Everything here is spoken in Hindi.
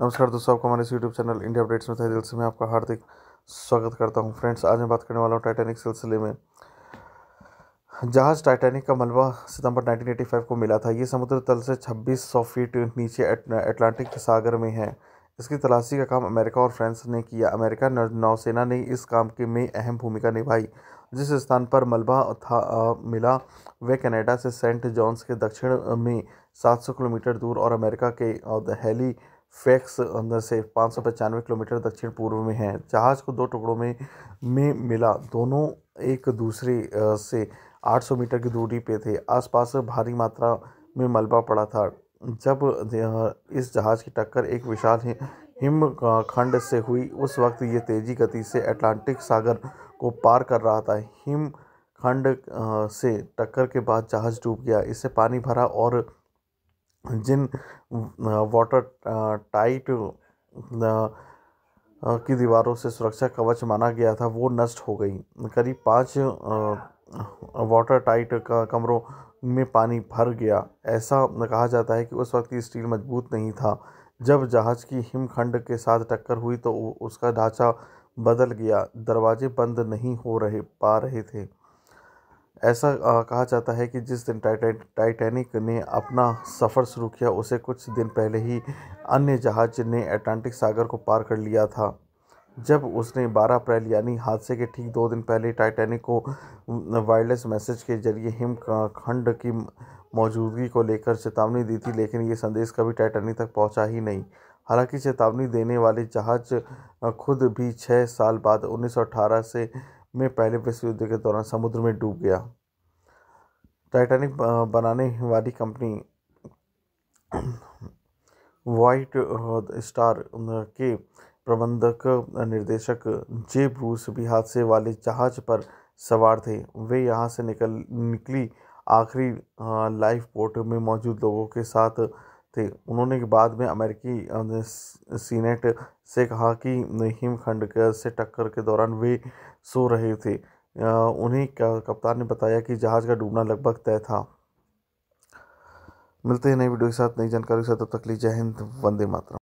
नमस्कार दोस्तों आपका हमारे यूट्यूब चैनल इंडिया अपडेट्स में था दिल से मैं आपका हार्दिक स्वागत करता हूं फ्रेंड्स आज मैं बात करने वाला हूं टाइटैनिक सिलसिले में जहाज़ टाइटैनिक का मलबा सितंबर 1985 को मिला था ये समुद्र तल से 2600 फीट नीचे अटलांटिक सागर में है इसकी तलाशी का काम अमेरिका और फ्रांस ने किया अमेरिका नौसेना ने इस काम के में अहम भूमिका निभाई जिस स्थान पर मलबा था आ, मिला वे कनाडा से सेंट जॉन्स के दक्षिण में 700 किलोमीटर दूर और अमेरिका के हैली फैक्स अंदर से पाँच सौ पचानवे किलोमीटर दक्षिण पूर्व में है जहाज़ को दो टुकड़ों में में मिला दोनों एक दूसरे से 800 मीटर की दूरी पे थे आसपास भारी मात्रा में मलबा पड़ा था जब इस जहाज़ की टक्कर एक विशाल हिम खंड से हुई उस वक्त ये तेज़ी गति से अटलांटिक सागर को पार कर रहा था हिम खंड से टक्कर के बाद जहाज़ डूब गया इससे पानी भरा और जिन वाटर टाइट की दीवारों से सुरक्षा कवच माना गया था वो नष्ट हो गई करीब पाँच वाटर टाइट का कमरों में पानी भर गया ऐसा कहा जाता है कि उस वक्त स्टील मजबूत नहीं था जब जहाज की हिमखंड के साथ टक्कर हुई तो उसका ढांचा बदल गया दरवाजे बंद नहीं हो रहे पा रहे थे ऐसा कहा जाता है कि जिस दिन टाइटैनिक ने अपना सफ़र शुरू किया उसे कुछ दिन पहले ही अन्य जहाज़ ने अटलांटिक सागर को पार कर लिया था जब उसने 12 अप्रैल यानी हादसे के ठीक दो दिन पहले टाइटैनिक को वायरलेस मैसेज के जरिए हिम खंड की मौजूदगी को लेकर चेतावनी दी थी लेकिन ये संदेश कभी टाइटैनिक तक पहुंचा ही नहीं हालांकि चेतावनी देने वाले जहाज़ खुद भी छः साल बाद 1918 से में पहले विश्व युद्ध के दौरान समुद्र में डूब गया टाइटैनिक बनाने वाली कंपनी वाइट स्टार के प्रबंधक निर्देशक जे ब्रूस भी हादसे वाले जहाज पर सवार थे वे यहाँ से निकल निकली आखिरी लाइफ बोट में मौजूद लोगों के साथ थे उन्होंने बाद में अमेरिकी सीनेट से कहा कि हिमखंड से टक्कर के दौरान वे सो रहे थे उन्हें कप्तान ने बताया कि जहाज का डूबना लगभग तय था मिलते हैं नई वीडियो के साथ नई जानकारी के साथ तब तक लीजिए हिंद वंदे मातरम